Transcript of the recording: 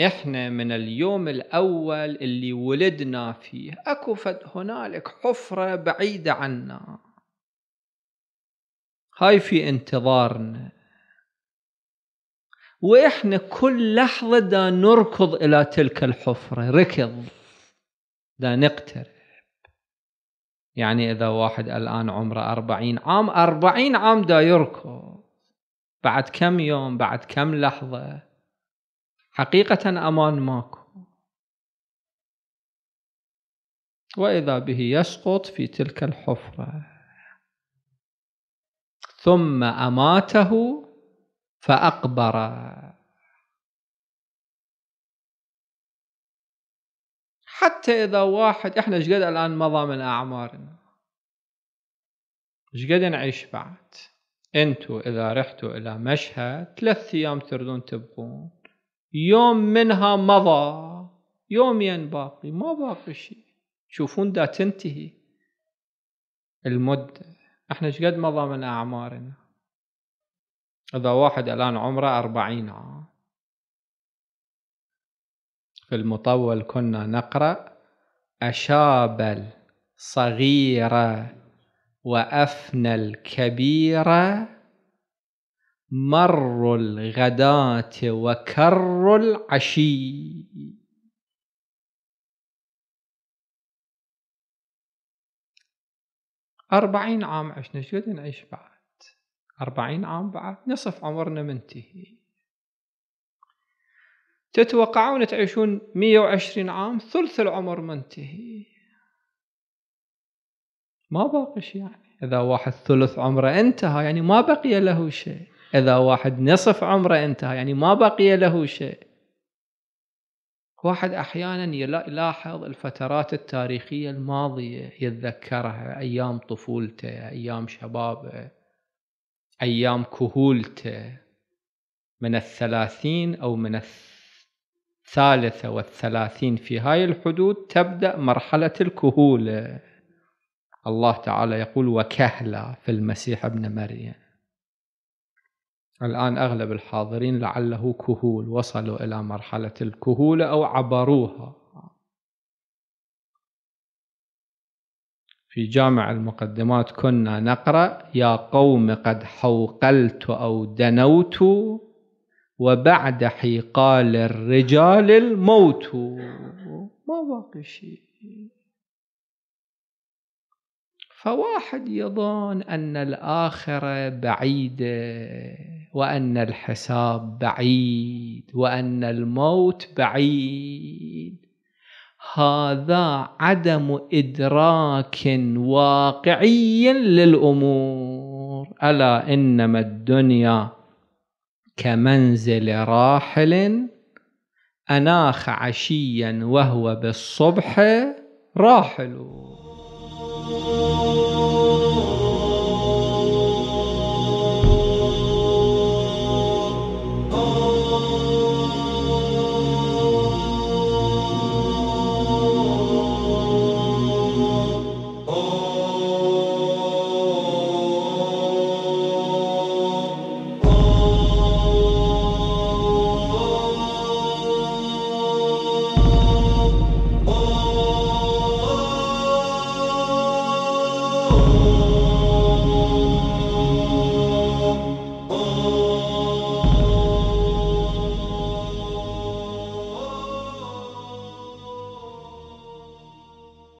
احنا من اليوم الاول اللي ولدنا فيه اكو فد هنالك حفره بعيده عنا هاي في انتظارنا واحنا كل لحظه دا نركض الى تلك الحفره ركض دا نقترب يعني اذا واحد الان عمره أربعين عام أربعين عام دا يركض بعد كم يوم بعد كم لحظه حقيقة أمان ماكو وإذا به يسقط في تلك الحفرة ثم أماته فأقبره حتى إذا واحد إحنا شقد الآن مضى من أعمارنا شقد نعيش بعد أنتوا إذا رحتوا إلى مشهد ثلاث أيام تردون تبقون يوم منها مضى يومين باقي ما باقي شيء تشوفون دا تنتهي المدة احنا شقد مضى من أعمارنا إذا واحد الآن عمره أربعين عام في المطول كنا نقرأ أشاب صغيرة وأفنى الكبيرة مر الغداة وكر العشي أربعين عام عشنا شو نعيش بعد أربعين عام بعد نصف عمرنا منتهي تتوقعون تعيشون مية وعشرين عام ثلث العمر منتهي ما باقي شيء يعني إذا واحد ثلث عمره انتهى يعني ما بقي له شيء اذا واحد نصف عمره انتهى يعني ما بقي له شيء واحد احيانا يلاحظ الفترات التاريخيه الماضيه يتذكرها ايام طفولته ايام شبابه ايام كهولته من الثلاثين او من الثالثه والثلاثين في هاي الحدود تبدا مرحله الكهوله الله تعالى يقول وكهلا في المسيح ابن مريم الآن أغلب الحاضرين لعله كهول وصلوا إلى مرحلة الكهولة أو عبروها في جامع المقدمات كنا نقرأ يا قوم قد حوقلت أو دنوت وبعد حيقال الرجال الموت ما باقي شيء فواحد يظن أن الآخرة بعيدة وان الحساب بعيد وان الموت بعيد هذا عدم ادراك واقعي للامور الا انما الدنيا كمنزل راحل اناخ عشيا وهو بالصبح راحل